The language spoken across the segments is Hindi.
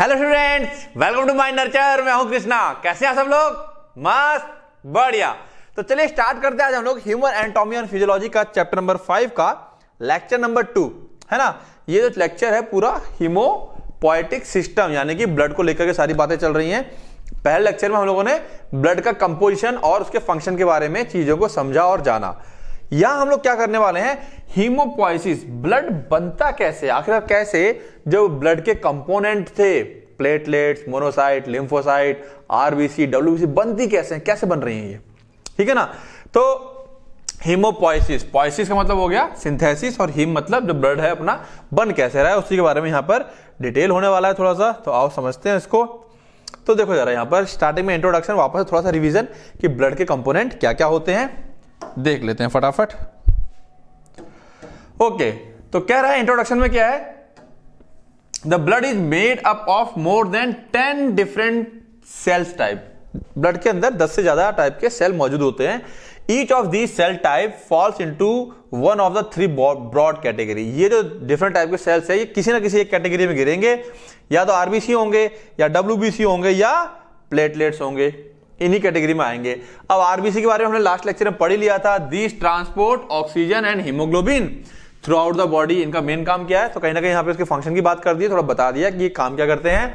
Hello students welcome to my Nurture मैं हूं कृष्णा कैसे हैं सब लोग मस्त बढ़िया तो चलिए स्टार्ट करते हैं आज हम लोग ह्यूमन एनाटॉमी और फिजियोलॉजी का चैप्टर नंबर फाइव का लेक्चर नंबर टू है ना ये जो लेक्चर है पूरा हिमोपोएटिक सिस्टम यानी कि ब्लड को लेकर के सारी बातें चल रही हैं पहले लेक्चर में हम लोगों ने ब्लड का कंपोजिशन और उसके फंक्शन के बारे में चीजों को समझा और जाना यहां हम लोग क्या करने वाले हैं हीमोपोइसिस ब्लड बनता कैसे आखिर कैसे जो ब्लड के कंपोनेंट थे platelets monocyte lymphocyte RBC WBC बनती कैसे कैसे बन रही है ये ठीक है ना तो हीमोपोइसिस पॉइसिस का मतलब हो गया सिंथेसिस और हीम मतलब जो ब्लड है अपना बन कैसे रहा है उसी के बारे में यहां पर डिटेल होने वाला है थोड़ा सा तो आओ समझते हैं इसको तो देखो जरा यहां पर स्टार्टिंग में इंट्रोडक्शन वापस थोड़ा सा रिवीजन कि ब्लड के कंपोनेंट क्या क्या होते हैं देख लेते हैं फटाफट ओके तो कह रहा है इंट्रोडक्शन में क्या है the blood is made up of more than ten different cells type blood के अंदर दस से ज्यादा टाइप के सेल मौजूद होते हैं each of the cell type falls to one of the three broad category ये जो डिफरेंट टाइप के सेल्स है ये किसी ना किसी एक कैटेगरी में गिरेंगे या तो आरबीसी होंगे या डब्ल्यू होंगे या प्लेटलेट्स होंगे इन्हीं कैटेगरी में आएंगे अब आरबीसी के बारे में हमने लास्ट लेक्चर में पढ़ ही लिया था this transport oxygen and haemoglobin throughout the body इनका मेन काम क्या है तो कहीं ना कहीं यहाँ पे उसके फंक्शन की बात कर दी थोड़ा बता दिया कि ये काम क्या करते हैं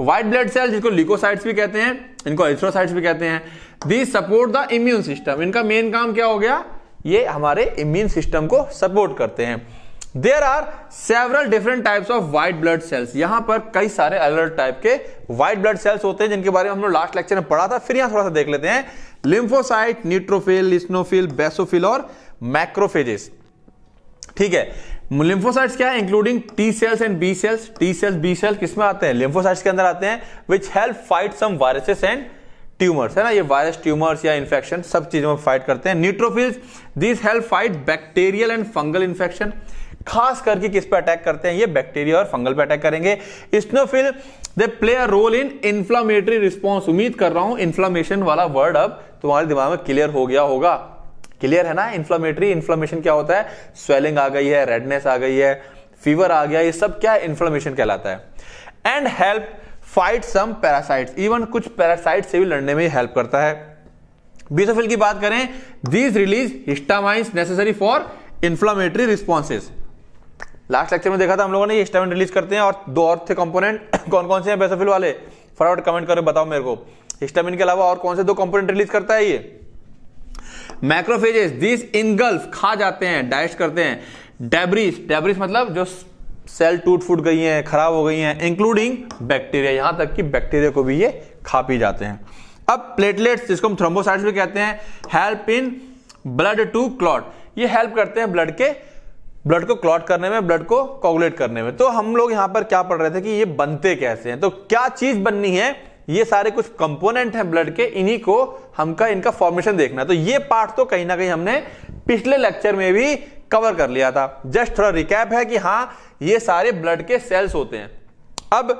व्हाइट ब्लड सेल जिसको लिकोसाइट्स भी कहते हैं इनको एथ्रोसाइट्स भी कहते हैं this support the immune system इनका मेन काम क्या हो गया ये हमारे इम्यून सिस्टम को सपोर्ट करते हैं there are several different types of white blood cells यहां पर कई सारे अलग अलग टाइप के व्हाइट ब्लड सेल्स होते हैं जिनके बारे में हम लोग लास्ट लेक्चर में पढ़ा था फिर यहां थोड़ा सा देख लेते हैं लिम्फोसाइट न्यूट्रोफिल लिस्नोफिल बेसोफिल और मैक्रोफेजेस ठीक है लिम्फोसाइट्स क्या है including T cells and B cells T cells B cells किसमें आते हैं लिम्फोसाइट्स के अंदर आते हैं which help fight some viruses and tumours है ना ये वायरस ट्यूमर्स या इन्फेक्शन सब चीजों में फाइट करते हैं neutrophils this help fight bacterial and fungal infection खास करके किस पे अटैक करते हैं ये बैक्टीरिया और फंगल पे अटैक करेंगे eosinophil they play a role in inflammatory response उम्मीद कर रहा हूं इन्फ्लामेशन वाला वर्ड अब तुम्हारे दिमाग में क्लियर हो गया होगा क्लियर है ना इन्फ्लामेटरी इन्फ्लामेशन क्या होता है स्वेलिंग आ गई है रेडनेस आ गई है फीवर आ गया ये सब क्या इन्फ्लामेशन कहलाता है and help fight some parasites even कुछ पैरासाइट से भी लड़ने में हेल्प करता है बीसोफिल की बात करें these release histamines necessary for inflammatory responses last lecture में देखा था हम लोगों ने ये स्टेटमेंट रिलीज करते हैं और दो और थे कंपोनेंट कौन कौन से हैं बेसोफिल वाले फटाफट कमेंट करो बताओ मेरे को स्टेमिन के अलावा और कौन से दो कंपोनेंट रिलीज करता है ये मैक्रोफेजेस दिस इनगल्फ खा जाते हैं डाइस्ट करते हैं डेब्रिस डेब्रिस मतलब जो सेल टूट फूट गई हैं खराब हो गई हैं इंक्लूडिंग बैक्टीरिया यहां तक कि बैक्टीरिया को भी ये खा पी जाते हैं अब प्लेटलेट्स जिसको हम थ्रोम्बोसाइट्स भी कहते हैं help in blood to clot ये हेल्प करते हैं ब्लड के ब्लड को क्लॉट करने में ब्लड को कोगुलेट करने में तो हम लोग यहां पर क्या पढ़ रहे थे कि ये बनते कैसे हैं तो क्या चीज बननी है ये सारे कुछ कंपोनेंट हैं ब्लड के इन्हीं को हमका इनका फॉर्मेशन देखना है तो ये पार्ट तो कहीं ना कहीं हमने पिछले लेक्चर में भी कवर कर लिया था जस्ट थोड़ा रिकैप है कि हाँ ये सारे ब्लड के सेल्स होते हैं अब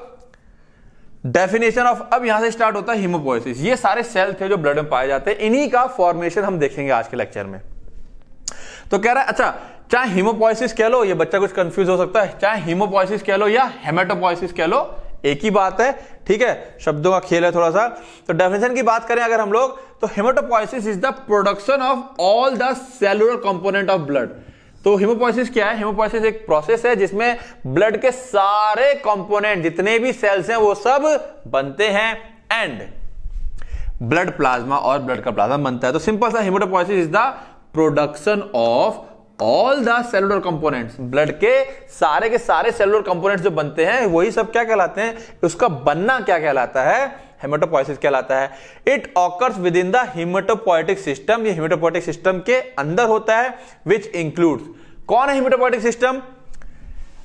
डेफिनेशन ऑफ अब यहां से स्टार्ट होता है हिमोपोइसिस ये सारे सेल थे जो ब्लड में पाए जाते हैं इन्हीं का फॉर्मेशन हम देखेंगे आज के लेक्चर में तो कह रहा है अच्छा चाहे हीमोपोइसिस कह लो ये बच्चा कुछ कंफ्यूज हो सकता है चाहे हिमोपोसिस कह लो या हेमेटोपोइसिस कह लो एक ही बात है ठीक है शब्दों का खेल है थोड़ा सा तो डेफिनेशन की बात करें अगर हम लोग तो haematopoiesis is the production of all the cellular component of blood तो हीमोपोइसिस क्या है हीमोपोइसिस एक प्रोसेस है जिसमें ब्लड के सारे कंपोनेंट जितने भी सेल्स हैं वो सब बनते हैं एंड ब्लड प्लाज्मा और ब्लड का प्लाज्मा बनता है तो सिंपल सा haematopoiesis is the production of all the cellular components blood के सारे के सारे सेलुलर कंपोनेंट्स जो बनते हैं वही सब क्या कहलाते हैं उसका बनना क्या कहलाता है हेमेटोपोइसिस कहलाता है it occurs within the haematopoietic system ये हिमेटोपोइटिक सिस्टम के अंदर होता है विच इंक्लूड्स कौन है हिमेटोपोइटिक सिस्टम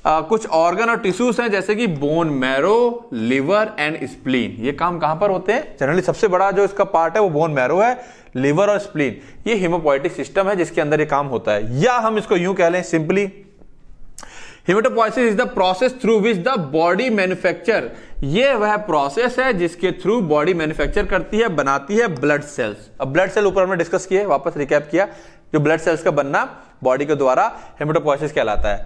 Uh, कुछ ऑर्गन और टिश्यूज हैं जैसे कि bone marrow liver and spleen ये काम कहां पर होते हैं जनरली सबसे बड़ा जो इसका पार्ट है वो बोन मैरो है लिवर और स्प्लीन ये हिमोपोइटिक सिस्टम है जिसके अंदर ये काम होता है या हम इसको यूं कह लें simply haematopoiesis is the process through which the body manufacture ये वह प्रोसेस है जिसके थ्रू बॉडी मैन्युफैक्चर करती है बनाती है ब्लड सेल्स अब ब्लड सेल ऊपर हमने डिस्कस किए वापस रिकैप किया जो ब्लड सेल्स का बनना बॉडी के द्वारा हिमेटोपोइसिस कहलाता है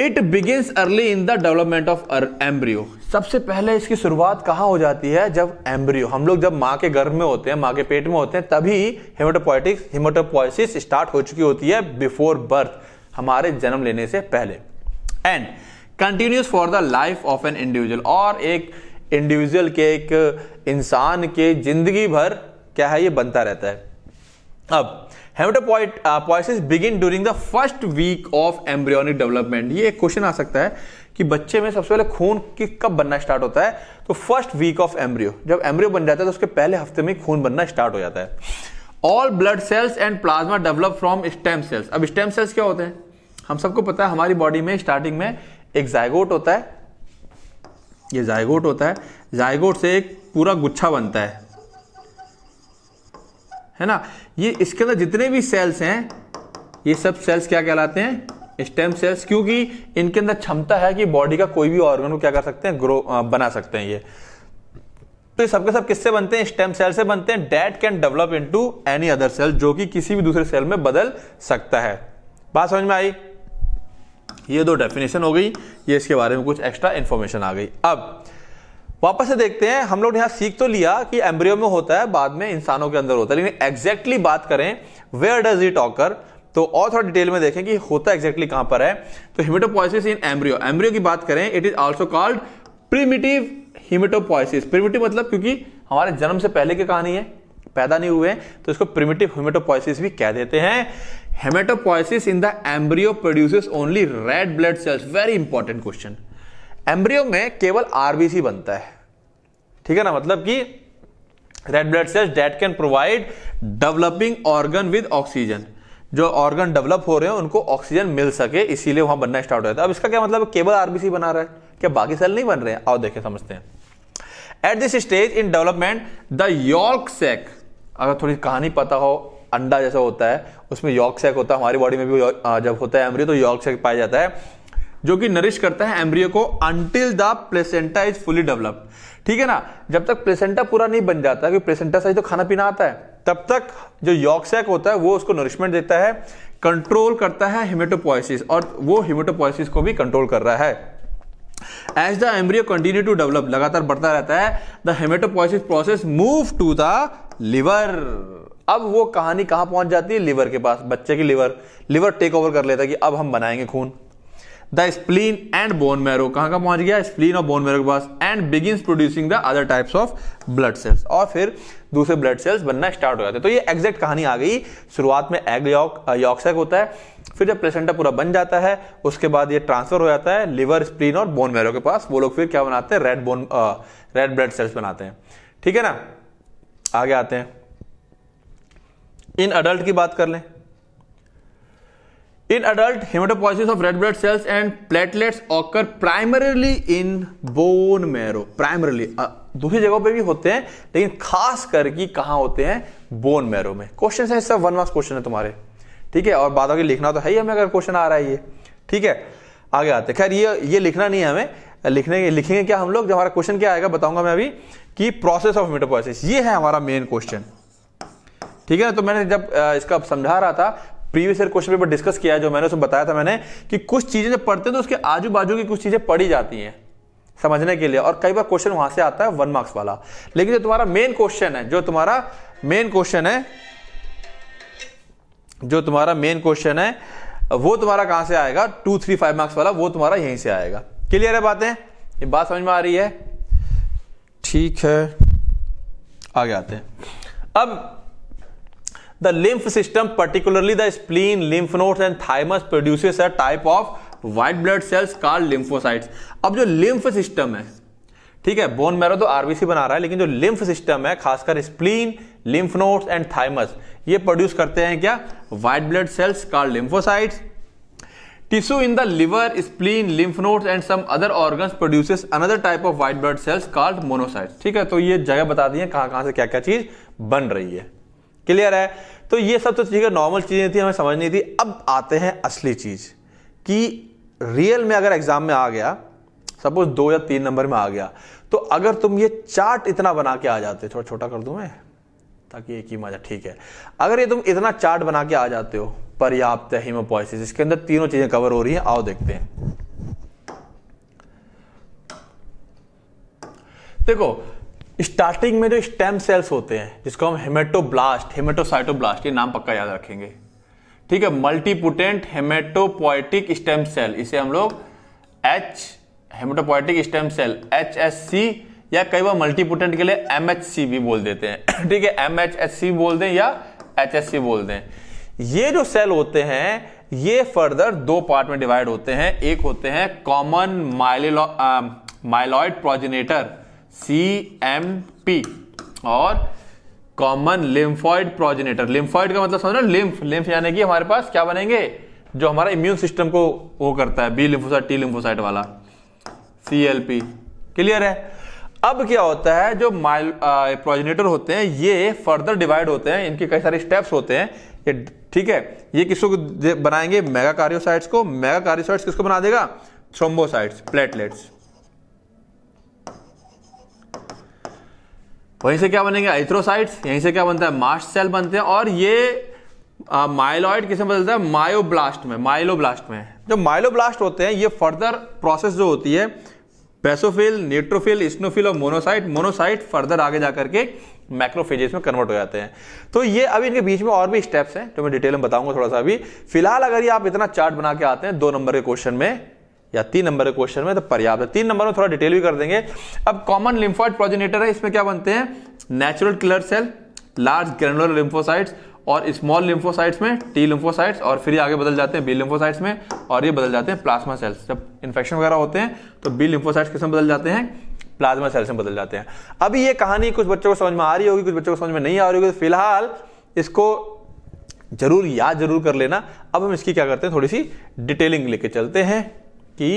it begins early in the development of embryo सबसे पहले इसकी शुरुआत कहां हो जाती है जब एम्ब्रियो हम लोग जब माँ के गर्भ में होते हैं माँ के पेट में होते हैं तभी हेमोटोपोइटिक्स हिमोटोपोसिस स्टार्ट हो चुकी होती है बिफोर बर्थ हमारे जन्म लेने से पहले and continues for the life of an individual और एक इंडिविजुअल के एक इंसान के जिंदगी भर क्या है ये बनता रहता है अब haematopoiesis begin during the first week of embryonic development ये एक क्वेश्चन आ सकता है कि बच्चे में सबसे पहले खून की कब बनना स्टार्ट होता है तो फर्स्ट वीक ऑफ एम्ब्रियो जब एम्ब्रियो बन जाता है तो उसके पहले हफ्ते में खून बनना स्टार्ट हो जाता है all blood cells and plasma develop from stem cells अब स्टेम सेल्स क्या होते हैं हम सबको पता है हमारी बॉडी में स्टार्टिंग में एक जायगोट होता है ये जायगोट होता है जायगोट से एक पूरा गुच्छा बनता है है ना ये इसके अंदर जितने भी सेल्स हैं ये सब सेल्स क्या कहलाते हैं स्टेम सेल्स क्योंकि इनके अंदर क्षमता है कि बॉडी का कोई भी ऑर्गन को क्या कर सकते हैं ग्रो बना सकते हैं ये तो ये सबके सब किससे बनते हैं स्टेम सेल से बनते हैं that can develop to any other cell जो कि किसी भी दूसरे सेल में बदल सकता है बात समझ में आई ये दो डेफिनेशन हो गई ये इसके बारे में कुछ एक्स्ट्रा इन्फॉर्मेशन आ गई अब वापस से देखते हैं हम लोग यहां सीख तो लिया कि एम्ब्रियो में होता है बाद में इंसानों के अंदर होता है लेकिन एग्जैक्टली बात करें वेयर डज इट ऑकर तो और थोड़ा डिटेल में देखें कि होता एग्जैक्टली कहां पर है तो हिमेटोपोइसिस इन एम्ब्रियो एम्ब्रियो की बात करें it is also called primitive haematopoiesis primitive मतलब क्योंकि हमारे जन्म से पहले की कहानी है पैदा नहीं हुए तो इसको प्रिमिटिव हिमेटोपोइसिस भी कह देते हैं haematopoiesis in the embryo produces only red blood cells very important question embryo में केवल आरबीसी बनता है ठीक है ना मतलब कि red blood cells that can provide developing organ with oxygen जो ऑर्गन डेवलप हो रहे हैं उनको ऑक्सीजन मिल सके इसीलिए वहां बनना स्टार्ट हो जाता है अब इसका क्या मतलब केवल आरबीसी बना रहा है क्या बाकी सेल नहीं बन रहे हैं आओ देखे समझते हैं at this stage in development the yolk sac अगर थोड़ी कहानी पता हो अंडा जैसा होता है उसमें यॉर्क सेक होता है हमारी बॉडी में भी जब होता है एमरी तो यॉर्क सेक पाया जाता है जो कि नरिश करता है एम्ब्रियो को until the placenta is fully developed ठीक है ना जब तक प्लेसेंटा पूरा नहीं बन जाता क्योंकि प्लेसेंटा से तो खाना पीना आता है तब तक जो यॉक्सैक होता है वो उसको नरिशमेंट देता है कंट्रोल करता है हिमेटोपोइसिस और वो हिमेटोपोइसिस को भी कंट्रोल कर रहा है as the embryo continue to develop लगातार बढ़ता रहता है the haematopoiesis process move to the liver अब वो कहानी कहां पहुंच जाती है लिवर के पास बच्चे की लिवर लिवर टेक ओवर कर लेता है कि अब हम बनाएंगे खून the spleen and bone marrow कहाँ का पहुंच गया स्प्लीन और बोन मैरो के पास and begin producing the other types of blood cells और फिर दूसरे ब्लड सेल्स बनना स्टार्ट हो जाते हैं तो ये एग्जैक्ट कहानी आ गई शुरुआत में एग यॉक यॉक्सैक होता है फिर जब प्लेसेंटा पूरा बन जाता है उसके बाद ये ट्रांसफर हो जाता है लिवर स्प्लीन और बोन मैरो के पास वो लोग फिर क्या बनाते हैं red bone red blood cells बनाते हैं ठीक है ना आगे आते हैं इन अडल्ट की बात कर लें in adult haematopoiesis of red blood cells and platelets occur primarily in bone marrow primarily दूसरी जगहों पे भी होते हैं लेकिन खास करके कहा होते हैं बोन मैरो में क्वेश्चन है सब वन मार्क्स क्वेश्चन है तुम्हारे ठीक है और बाद आगे लिखना तो है ही हमें अगर क्वेश्चन आ रहा है ये ठीक है आगे आते हैं खैर ये ये लिखना नहीं है हमें लिखने लिखेंगे क्या हम लोग जो हमारा क्वेश्चन क्या आएगा बताऊंगा मैं अभी कि प्रोसेस ऑफ मेटोपोसिस ये है हमारा मेन क्वेश्चन ठीक है ना तो मैंने जब इसका समझा रहा था previous year question paper discuss किया है जो मैंने उसमें बताया था मैंने कि कुछ चीज़ें जब पढ़ते हैं तो उसके आजू बाजू की कुछ चीज़ें पढ़ी जाती हैं समझने के लिए और कई बार क्वेश्चन वहां से आता है वन मार्क्स वाला लेकिन जो तुम्हारा मेन क्वेश्चन है जो तुम्हारा मेन क्वेश्चन है जो तुम्हारा मेन क्वेश्चन है वो तुम्हारा कहां से आएगा टू थ्री फाइव मार्क्स वाला वो तुम्हारा यहीं से आएगा क्लियर है बातें ये बात समझ में आ रही है ठीक है आगे आते हैं अब the lymph system particularly the spleen lymph nodes and thymus produces a type of white blood cells called lymphocytes अब जो लिम्फ सिस्टम है ठीक है बोन मैरो तो आरबीसी बना रहा है लेकिन जो लिम्फ सिस्टम है खासकर spleen lymph nodes and thymus ये प्रोड्यूस करते हैं क्या white blood cells called lymphocytes tissue in the liver spleen lymph nodes and some other organ produces another type of white blood cells called monocytes ठीक है तो ये जगह बता दी है कहां कहां से क्या क्या चीज बन रही है क्लियर है तो ये सब तो चीज़ें नॉर्मल चीज़ें थी हमें समझ नहीं थी अब आते हैं असली चीज़ कि रियल में अगर एग्ज़ाम में आ गया सपोज दो या तीन नंबर में आ गया तो अगर तुम ये चार्ट इतना बना के आ जाते थोड़ा छोटा कर दूँ मैं ताकि एक ही मजा ठीक है अगर ये तुम इतना चार्ट बना के आ जाते हो पर्याप्त है इसके अंदर तीनों चीज़ें कवर हो रही हैं आओ देखते हैं देखो स्टार्टिंग में जो स्टेम सेल्स होते हैं जिसको हम हेमेटोब्लास्ट हेमेटोसाइटोब्लास्ट ये नाम पक्का याद रखेंगे ठीक है मल्टीपुटेंट हेमेटोपोइटिक स्टेम सेल इसे हम लोग H haematopoietic stem cell H S C या कई बार मल्टीपुटेंट के लिए एम एच सी भी बोल देते हैं ठीक है एम एच एस सी बोल दें या एच एस सी बोल दें ये जो सेल होते हैं ये फर्दर दो पार्ट में डिवाइड होते हैं एक होते हैं common myeloid progenitor C M P और कॉमन लिम्फॉइड प्रोजेनेटर लिम्फॉइड का मतलब समझ रहे लिम्फ लिम्फ यानी कि हमारे पास क्या बनेंगे जो हमारा इम्यून सिस्टम को वो करता है बी लिम्फोसाइट टी लिम्फोसाइट वाला सी एल पी क्लियर है अब क्या होता है जो माइल प्रोजेनेटर होते हैं ये फर्दर डिवाइड होते हैं इनके कई सारे स्टेप्स होते हैं ये ठीक है ये किसको बनाएंगे मेगा कार्योसाइट्स को मेगा कार्योसाइट्स किसको बना देगा थ्रोम्बोसाइट्स प्लेटलेट्स वहीं से क्या बनेंगे एथ्रोसाइट्स यहीं से क्या बनता है मास्ट सेल बनते हैं और ये माइलॉइड किसे बदलता है मायोब्लास्ट में माइलोब्लास्ट में जो माइलोब्लास्ट होते हैं ये फर्दर प्रोसेस जो होती है बेसोफिल न्यूट्रोफिल स्नोफिल और मोनोसाइट मोनोसाइट फर्दर आगे जा करके मैक्रोफेजेस में कन्वर्ट हो जाते हैं तो ये अभी इनके बीच में और भी स्टेप्स हैं जो मैं डिटेल में बताऊंगा थोड़ा सा अभी फिलहाल अगर ये आप इतना चार्ट बना के आते हैं दो नंबर के क्वेश्चन में या तीन नंबर के क्वेश्चन में तो पर्याप्त है तीन नंबर में थोड़ा डिटेल भी कर देंगे अब कॉमन लिम्फॉइड प्रोजेनेटर है इसमें क्या बनते हैं natural killer cell large granular lymphocytes और स्मॉल लिम्फोसाइट्स में टी लिम्फोसाइट्स और फिर आगे बदल जाते हैं बी लिम्फोसाइट्स में और ये बदल जाते हैं प्लाज्मा सेल्स जब इन्फेक्शन वगैरह होते हैं तो बी लिम्फोसाइट्स किसमें बदल जाते हैं प्लाज्मा सेल्स में बदल जाते हैं अभी ये कहानी कुछ बच्चों को समझ में आ रही होगी कुछ बच्चों को समझ में नहीं आ रही होगी तो फिलहाल इसको जरूर याद जरूर कर लेना अब हम इसकी क्या करते हैं थोड़ी सी डिटेलिंग लेके चलते हैं कि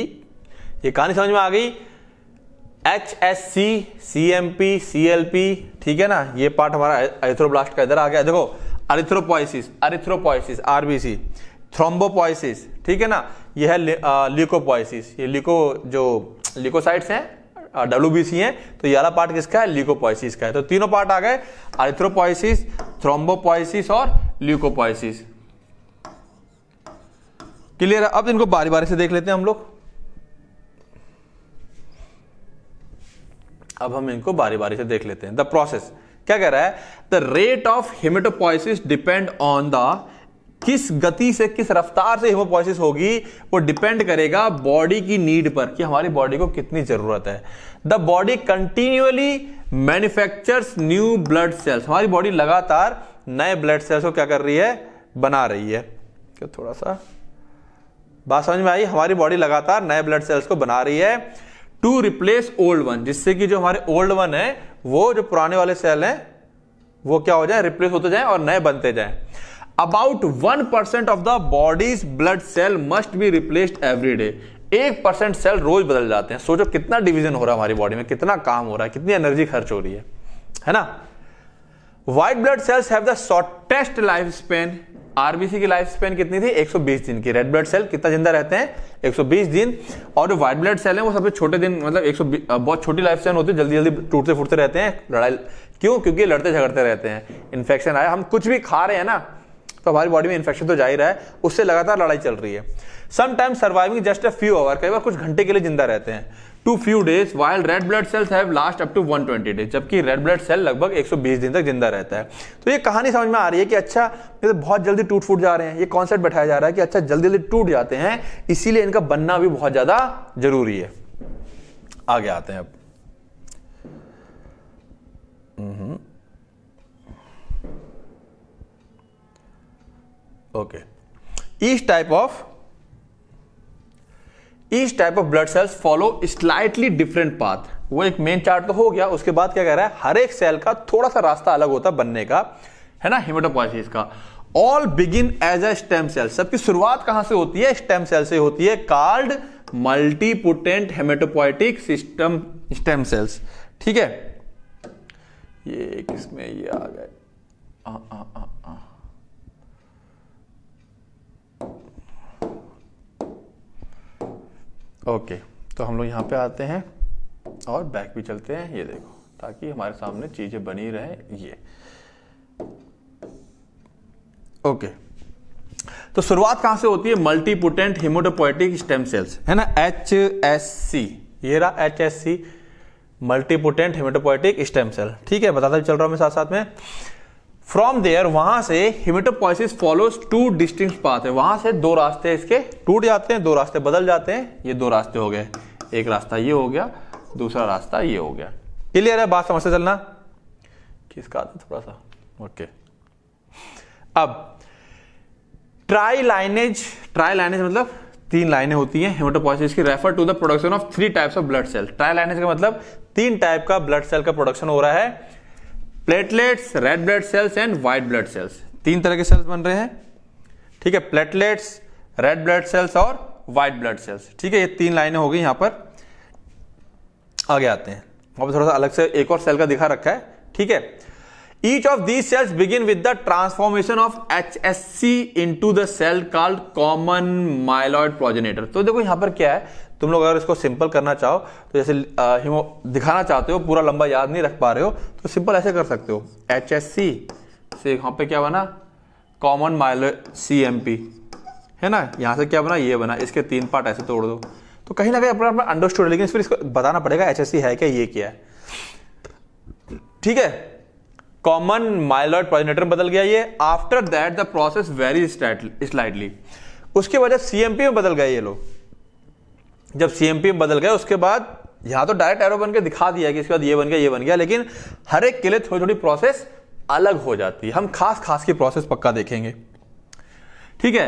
ये कहानी समझ में आ गई H S C C M P C L P ठीक है ना ये पार्ट हमारा एरिथ्रोब्लास्ट का इधर आ गया देखो अरिथ्रोपोइसिस अरिथ्रोपोइसिस आरबीसी थ्रोम्बोपोइसिस ठीक है ना यह है ल्यूकोपोइसिस ये ल्यूको जो ल्यूकोसाइट्स हैं डब्ल्यू बी सी है तो ये वाला पार्ट किसका है ल्यूकोपोइसिस का है तो तीनों पार्ट आ गए अरिथ्रोपोइसिस थ्रोम्बोपोइसिस और ल्यूकोपोइसिस क्लियर है अब इनको बारी बारी से देख लेते हैं हम लोग अब हम इनको बारी बारी से देख लेते हैं द प्रोसेस क्या कह रहा है the rate of haematopoiesis depend on the किस गति से किस रफ्तार से हिमोपोइसिस होगी वो डिपेंड करेगा बॉडी की नीड पर कि हमारी बॉडी को कितनी जरूरत है the body continually manufactures new blood cells हमारी बॉडी लगातार नए ब्लड सेल्स को क्या कर रही है बना रही है थोड़ा सा बात समझ में आई हमारी बॉडी लगातार नए ब्लड सेल्स को बना रही है टू रिप्लेस ओल्ड वन जिससे कि जो हमारे ओल्ड वन है वो जो पुराने वाले सेल है वो क्या हो जाए रिप्लेस होते जाए और नए बनते जाए about one percent of the body's blood cell must be replaced every day एक परसेंट सेल रोज बदल जाते हैं सोचो कितना डिवीजन हो रहा है हमारी बॉडी में कितना काम हो रहा है कितनी एनर्जी खर्च हो रही है है ना white blood cells have the shortest life span RBC की लाइफ स्पेन कितनी थी 120 दिन की रेड ब्लड सेल कितना जिंदा रहते हैं 120 दिन और जो व्हाइट ब्लड सेल है वो सबसे छोटे दिन मतलब एक बहुत छोटी लाइफ स्पेन होती है जल्दी जल्दी टूटते फूटते रहते हैं लड़ाई क्यों क्योंकि लड़ते झगड़ते रहते हैं इन्फेक्शन आया हम कुछ भी खा रहे हैं ना तो हमारी बॉडी में इन्फेक्शन तो जाहिर है उससे लगातार लड़ाई चल रही है sometime surviving just a few hour कई बार कुछ घंटे के लिए जिंदा रहते हैं to few days while red blood cells have last up to 120 days जबकि रेड ब्लड सेल लगभग 120 दिन तक जिंदा रहता है तो ये कहानी समझ में आ रही है कि अच्छा ये तो बहुत जल्दी टूट फूट जा रहे हैं ये कॉन्सेप्ट बैठाया जा रहा है कि अच्छा जल्दी जल्दी टूट जाते हैं इसीलिए इनका बनना भी बहुत ज़्यादा जरूरी है आगे आते हैं अब ओके इस type of each type of blood cells follow slightly different path वो एक मेन चार्ट तो हो गया उसके बाद क्या कह रहा है हर एक सेल का थोड़ा सा रास्ता अलग होता है बनने का है ना हिमेटोपोइसिस का all begin as a stem cell सबकी शुरुआत कहां से होती है स्टेम सेल से होती है called multipotent haematopoietic system stem cells ठीक है ये किसमें ये आ गए आ, आ, आ, आ, आ. ओके तो हम लोग यहाँ पे आते हैं और बैक भी चलते हैं ये देखो ताकि हमारे सामने चीज़ें बनी रहे ये ओके तो शुरुआत कहां से होती है मल्टीपोटेंट हिमोटोपोइटिक स्टेम सेल्स है ना एच एस सी ये रहा H S C multipotent haematopoietic stem cell ठीक है बताता चल रहा हूं मैं साथ साथ में फ्रॉम देयर वहां से haematopoiesis follow two distinct path है वहां से दो रास्ते इसके टूट जाते हैं दो रास्ते बदल जाते हैं ये दो रास्ते हो गए एक रास्ता ये हो गया दूसरा रास्ता ये हो गया क्लियर है बात समझते चलना किसका आता थोड़ा सा ओके अब ट्राई लाइनेज ट्राई लाइनेज मतलब तीन लाइनें होती हैं हेमाटोपोइसिस की refer to the production of three types of blood cell trilineage का मतलब तीन टाइप का ब्लड सेल का प्रोडक्शन हो रहा है platelets red blood cells and white blood cells तीन तरह के सेल्स बन रहे हैं ठीक है प्लेटलेट्स रेड ब्लड सेल्स और व्हाइट ब्लड सेल्स ठीक है ये तीन लाइनें हो गई यहां पर आगे आते हैं अब थोड़ा सा अलग से एक और सेल का दिखा रखा है ठीक है each of these cells begin with the transformation of H S C into the cell called common myeloid progenitor तो देखो यहां पर क्या है तुम लोग अगर इसको सिंपल करना चाहो तो जैसे आ, दिखाना चाहते हो पूरा लंबा याद नहीं रख पा रहे हो तो सिंपल ऐसे कर सकते हो एच एस सी से यहाँ पे क्या बना common myelo C M P है ना यहाँ से क्या बना ये बना इसके तीन पार्ट ऐसे तोड़ दो तो कहीं ना कहीं अपना अपना अंडरस्टूड लेकिन फिर इसको बताना पड़ेगा एच एस सी है क्या ये क्या है ठीक है कॉमन माइलॉइड प्रोजेनेटर बदल गया ये after that the process very slightly उसके वजह सीएमपी में बदल गए ये लोग जब सीएमपी में बदल गए उसके बाद यहाँ तो डायरेक्ट एरो बन के दिखा दिया कि इसके बाद ये बन गया ये बन गया लेकिन हर एक के लिए थोड़ी थोड़ी प्रोसेस अलग हो जाती है हम खास खास की प्रोसेस पक्का देखेंगे ठीक है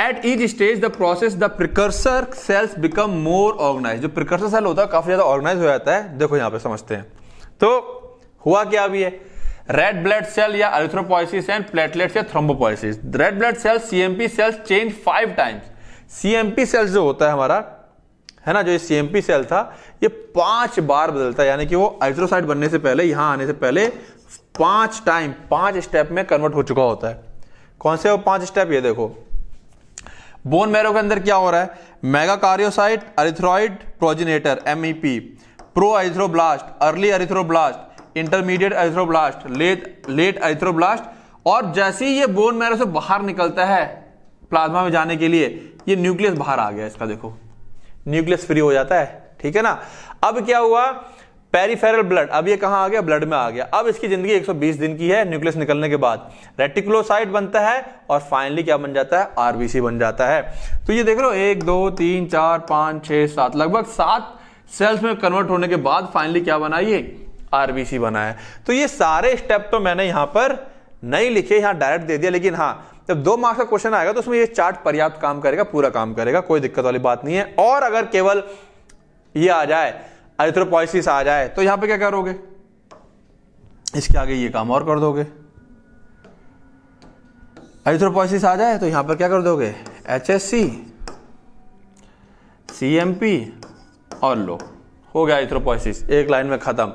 at each stage the process the precursor cells become more organise जो प्रिकर्सर सेल होता है काफी ज्यादा ऑर्गेनाइज हो जाता है देखो यहां पे समझते हैं तो हुआ क्या अभी है रेड ब्लड सेल या अरिथ्रोपोइसिस एंड प्लेटलेट्स या thrombopoiesis red blood cell CMP cells change five times CMP cells जो होता है हमारा है ना जो सी सेल था ये पांच बार बदलता है यानी कि वो आइथ्रोसाइट बनने से पहले यहां आने से पहले पांच टाइम पांच स्टेप में कन्वर्ट हो चुका होता है कौन से वो पांच स्टेप ये देखो बोन मैरो के अंदर क्या हो रहा है megakaryocyte erythroid progenitor MEP proerythroblast early erythroblast intermediate erythroblast late late erythroblast और जैसे ही ये बोन मैरो से बाहर निकलता है प्लाज्मा में जाने के लिए ये न्यूक्लियस बाहर आ गया इसका देखो न्यूक्लियस फ्री हो जाता है ठीक है ना अब क्या हुआ पेरीफेरल ब्लड अब ये कहां आ गया ब्लड में आ गया अब इसकी जिंदगी 120 दिन की है न्यूक्लियस निकलने के बाद रेटिकुलोसाइट बनता है और फाइनली क्या बन जाता है आरबीसी बन जाता है तो ये देख लो एक दो तीन चार पांच छह सात लगभग सात सेल्स में कन्वर्ट होने के बाद फाइनली क्या बना ये आरबीसी बना है तो ये सारे स्टेप तो मैंने यहां पर नहीं लिखे यहां डायरेक्ट दे दिया लेकिन हाँ जब दो मार्क्स का क्वेश्चन आएगा तो उसमें ये चार्ट पर्याप्त काम करेगा पूरा काम करेगा कोई दिक्कत वाली बात नहीं है और अगर केवल ये आ जाए अरिथ्रोपॉलिसिस आ जाए तो यहां पे क्या करोगे इसके आगे ये काम और कर दोगे अरिथ्रोपॉलिसिस आ जाए तो यहां पर क्या कर दोगे H S C C M P और लो हो गया एथ्रोपोसिस एक लाइन में खत्म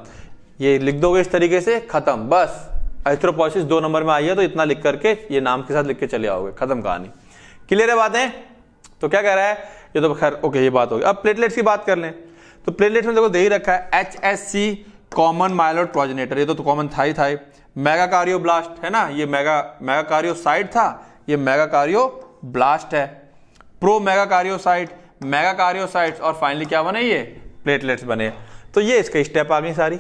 ये लिख दोगे इस तरीके से खत्म बस एथ्रोपोसिस दो नंबर में आई है तो इतना लिख करके ये नाम के साथ लिख के चले आओगे खत्म कहानी क्लियर है बातें तो क्या कह रहा है ये तो खैर ओके ये बात होगी अब प्लेटलेट्स की बात कर लें तो प्लेटलेट्स में देखो दे ही रखा है H S C common myeloid progenitor ये तो, कॉमन था ही था मेगा कारियो ब्लास्ट है ना ये मेगा मेगा कारियो साइड था ये मेगा कारियो ब्लास्ट है promegakaryocyte megakaryocyte और फाइनली क्या बने ये प्लेटलेट्स बने तो ये इसका स्टेप आ गई सारी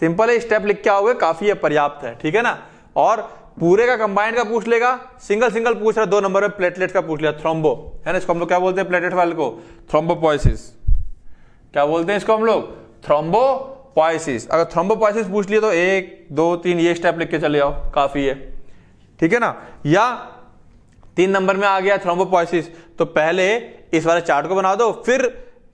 सिंपल है स्टेप लिख के आओगे काफी है पर्याप्त है ठीक है ना और पूरे का कंबाइंड का पूछ लेगा सिंगल सिंगल पूछ रहा है दो नंबर में प्लेटलेट का पूछ लिया थ्रोम्बो है ना इसको हम लोग क्या बोलते हैं प्लेटलेट वाले को थ्रोम्बोपोइसिस क्या बोलते हैं इसको हम लोग थ्रोम्बोपोइसिस अगर थ्रोम्बोपोइसिस पूछ लिया तो एक दो तीन ये स्टेप लिख के चले जाओ काफी है ठीक है ना या तीन नंबर में आ गया थ्रोम्बोपोइसिस तो पहले इस वाले चार्ट को बना दो फिर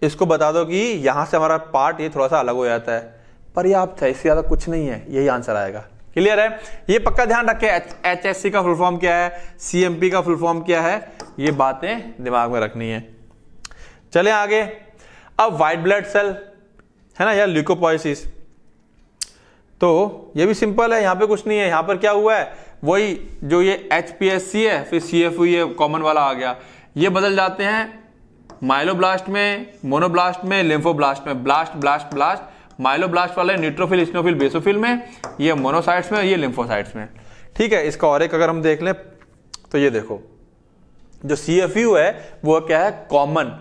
इसको बता दो कि यहां से हमारा पार्ट ये थोड़ा सा अलग हो जाता है पर्याप्त है इससे ज़्यादा कुछ नहीं है यही आंसर आएगा क्लियर है ये पक्का ध्यान रखें एच सी का फुल फॉर्म क्या है सीएमपी का फुल फॉर्म क्या है ये बातें दिमाग में रखनी है चले आगे अब वाइट ब्लड सेल है ना या ल्यूकोपोइसिस तो ये भी सिंपल है यहां पे कुछ नहीं है यहां पर क्या हुआ है वही जो ये एच है फिर सी एफ ये कॉमन वाला आ गया ये बदल जाते हैं माइलोब्लास्ट में मोनोब्लास्ट में लिम्फोब्लास्ट में ब्लास्ट ब्लास्ट ब्लास्ट माइलोब्लास्ट वाले न्यूट्रोफिल स्नोफिल बेसोफिल में ये मोनोसाइट्स में ये लिम्फोसाइट्स में ठीक है इसका और एक अगर हम देख लें तो ये देखो जो सी एफ यू है वो क्या है कॉमन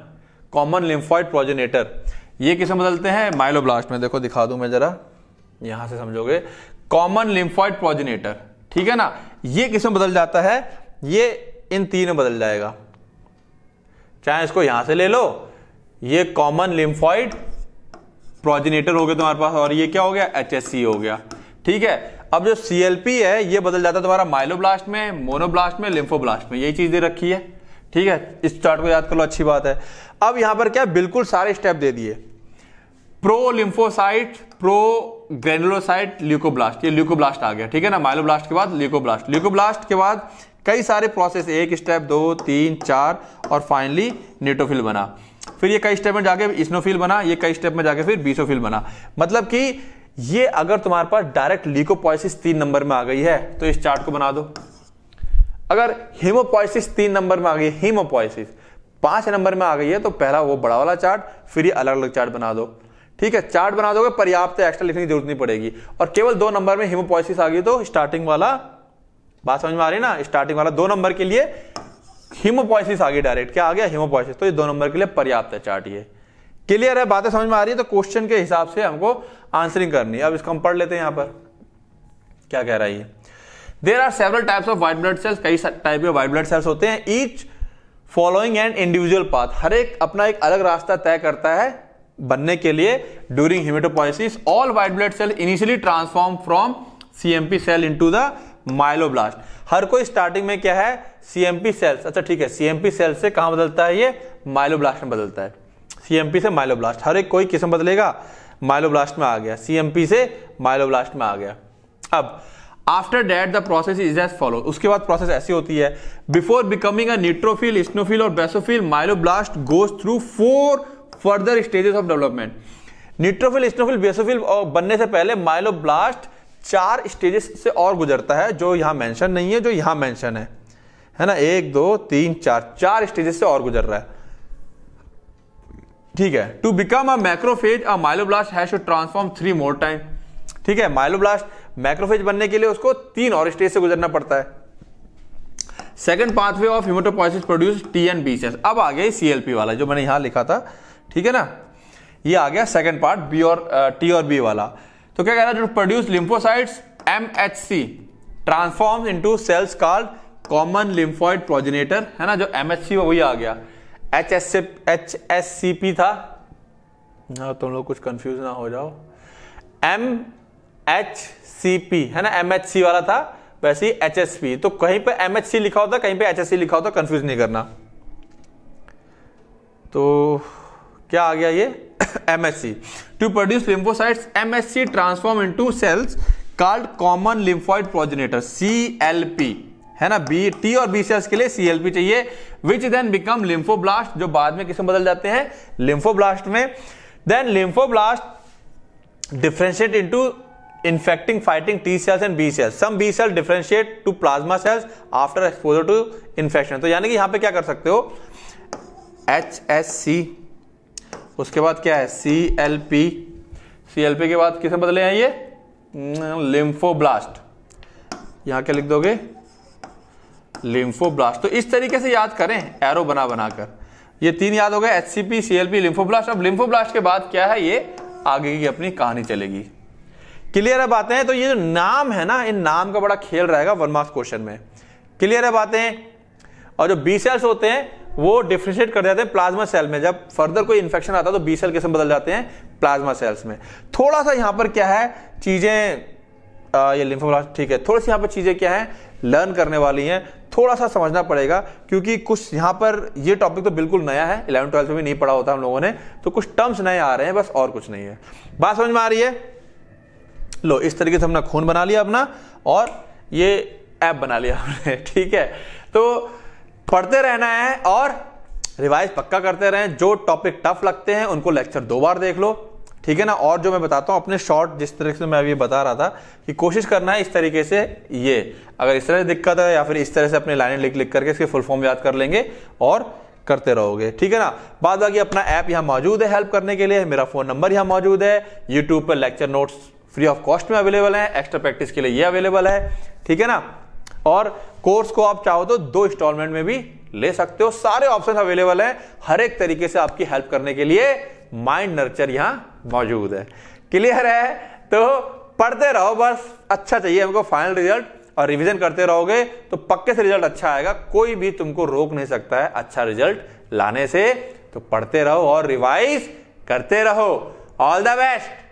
कॉमन लिम्फॉइड प्रोजेनेटर ये किसे बदलते हैं माइलोब्लास्ट में देखो दिखा दूं मैं जरा यहां से समझोगे कॉमन लिम्फॉइड प्रोजेनेटर ठीक है ना ये किसे बदल जाता है ये इन तीन में बदल जाएगा चाहे इसको यहां से ले लो ये कॉमन लिम्फॉइड प्रोजिनेटर हो गया तुम्हारे पास और ये क्या हो गया एच हो गया ठीक है अब जो सी है ये बदल जाता है तुम्हारा माइलोब्लास्ट में मोनोब्लास्ट में लिम्फोब्लास्ट में यही चीज दे रखी है ठीक है इस चार्ट को याद कर लो अच्छी बात है अब यहां पर क्या बिल्कुल सारे स्टेप दे दिए prolymphocyte progranulocyte leukoblast ये ल्यूकोब्लास्ट आ गया ठीक है ना माइलोब्लास्ट के बाद ल्यूकोब्लास्ट ल्यूकोब्लास्ट के बाद कई सारे प्रोसेस एक स्टेप दो तीन चार और फाइनली न्यूटोफिल बना फिर ये कई स्टेप में जाके इसनोफिल बना ये कई स्टेप में जाके फिर बीसोफिल बना मतलब कि ये अगर तुम्हारे पास डायरेक्ट लीकोपोइसिस तीन नंबर में आ गई है तो इस चार्ट को बना दो अगर हिमोपोसिस तीन नंबर में आ गई हीमोपोइसिस पांच नंबर में आ गई है तो पहला वो बड़ा वाला चार्ट फिर ये अलग अलग चार्ट बना दो ठीक है चार्ट बना दोगे पर्याप्त एक्स्ट्रा लिखने की जरूरत नहीं पड़ेगी और केवल दो नंबर में हीमोपोइसिस आ गई तो स्टार्टिंग वाला बात समझ में आ रही ना स्टार्टिंग वाला दो नंबर के लिए हीमोपोइसिस आगे डायरेक्ट क्या आ गया हीमोपोइसिस तो ये दो नंबर के लिए पर्याप्त है चार्ट ये क्लियर है बातें समझ में आ रही है तो क्वेश्चन के हिसाब से हमको आंसरिंग करनी है अब इसको हम पढ़ लेते हैं यहां पर क्या कह रहा है ये there are several types of white blood cells कई टाइप के व्हाइट ब्लड सेल्स होते हैं each following and individual path हर एक अपना एक अलग रास्ता तय करता है बनने के लिए during haematopoiesis all white blood cell initially transform from CMP cell into the myeloblast हर कोई स्टार्टिंग में क्या है सीएमपी सेल्स अच्छा ठीक है सीएमपी सेल्स से कहां बदलता है ये माइलोब्लास्ट में बदलता है सीएमपी से माइलोब्लास्ट हर एक कोई किस्म बदलेगा माइलोब्लास्ट में आ गया सीएमपी से माइलोब्लास्ट में आ गया अब after that the process is as follow उसके बाद प्रोसेस ऐसी होती है before becoming a neutrophil eosinophil और basophil myeloblast goes through four further stages of development neutrophil eosinophil basophil बनने से पहले माइलोब्लास्ट चार स्टेजेस से और गुजरता है जो यहां मेंशन नहीं है जो यहां मेंशन है है ना एक दो तीन चार चार स्टेजेस से और गुजर रहा है ठीक है to become a macrophage a myeloblast has to transform three more time ठीक है माइलोब्लास्ट मैक्रोफेज बनने के लिए उसको तीन और स्टेज से गुजरना पड़ता है second pathway of haematopoiesis produce T and B अब आ गया सीएलपी वाला जो मैंने यहां लिखा था ठीक है ना ये आ गया सेकेंड पार्ट बी और टी और बी वाला तो क्या कह रहा है produce lymphocytes M H C transform into cells called common lymphoid progenitor है ना जो एम एच सी वही आ गया H S H S C P था ना तुम लोग कुछ कंफ्यूज ना हो जाओ एम एच सी पी है ना एम एच सी वाला था वैसे एच एस पी तो कहीं पे एम एच सी लिखा होता कहीं पे एच एस सी लिखा होता कंफ्यूज नहीं करना तो क्या आ गया ये MSC to produce lymphocytes MSC transform into cells called common lymphoid progenitor CLP है ना बी टी और बी सेल्स के लिए सीएलपी चाहिए विच देन बिकम लिम्फोब्लास्ट जो बाद में किसमें बदल जाते हैं लिम्फोब्लास्ट में then lymphoblast differentiate into infecting fighting T cells and B cells some B cell differentiate to plasma cells after exposure to infection तो यानी कि यहां पे क्या कर सकते हो एच एस सी उसके बाद क्या है C L P C L P के बाद किसे बदले हैं ये लिम्फोब्लास्ट हम्म, यहां क्या लिख दोगे लिम्फोब्लास्ट तो इस तरीके से याद करें एरो बना बनाकर ये तीन याद हो गए H C P C L P lymphoblast अब लिम्फोब्लास्ट के बाद क्या है ये आगे की अपनी कहानी चलेगी क्लियर अब आते हैं तो ये जो नाम है ना इन नाम का बड़ा खेल रहेगा वन मार्क्स क्वेश्चन में क्लियर अब आते हैं और जो बी सेल्स होते हैं वो डिफ्रेंशिएट कर जाते हैं प्लाज्मा सेल में जब फर्दर कोई इन्फेक्शन आता है तो बी सेल किस्म बदल जाते हैं प्लाज्मा सेल्स में थोड़ा सा यहां पर क्या है चीज़ें ये लिम्फोब्लास्ट ठीक है थोड़ी सी यहां पर चीज़ें क्या हैं लर्न करने वाली हैं थोड़ा सा समझना पड़ेगा क्योंकि कुछ यहां पर ये टॉपिक तो बिल्कुल नया है इलेवन ट्वेल्थ में भी नहीं पढ़ा होता हम लोगों ने तो कुछ टर्म्स नए आ रहे हैं बस और कुछ नहीं है बात समझ में आ रही है लो इस तरीके से हमने खून बना लिया अपना और ये ऐप बना लिया हमने ठीक है तो पढ़ते रहना है और रिवाइज पक्का करते रहें जो टॉपिक टफ लगते हैं उनको लेक्चर दो बार देख लो ठीक है ना और जो मैं बताता हूँ अपने शॉर्ट जिस तरीके से मैं अभी बता रहा था कि कोशिश करना है इस तरीके से ये अगर इस तरह से दिक्कत है या फिर इस तरह से अपनी लाइनें लिख लिख करके इसके फुल फॉर्म याद कर लेंगे और करते रहोगे ठीक है ना बाद बाकी अपना ऐप यहाँ मौजूद है हेल्प करने के लिए मेरा फ़ोन नंबर यहाँ मौजूद है यूट्यूब पर lecture notes free of cost में अवेलेबल है एक्स्ट्रा प्रैक्टिस के लिए ये अवेलेबल है ठीक है ना और कोर्स को आप चाहो तो दो इंस्टॉलमेंट में भी ले सकते हो सारे ऑप्शन अवेलेबल हैं हर एक तरीके से आपकी हेल्प करने के लिए माइंड नर्चर यहां मौजूद है क्लियर है तो पढ़ते रहो बस अच्छा चाहिए हमको फाइनल रिजल्ट और रिवीजन करते रहोगे तो पक्के से रिजल्ट अच्छा आएगा कोई भी तुमको रोक नहीं सकता है अच्छा रिजल्ट लाने से तो पढ़ते रहो और रिवाइज करते रहो ऑल द बेस्ट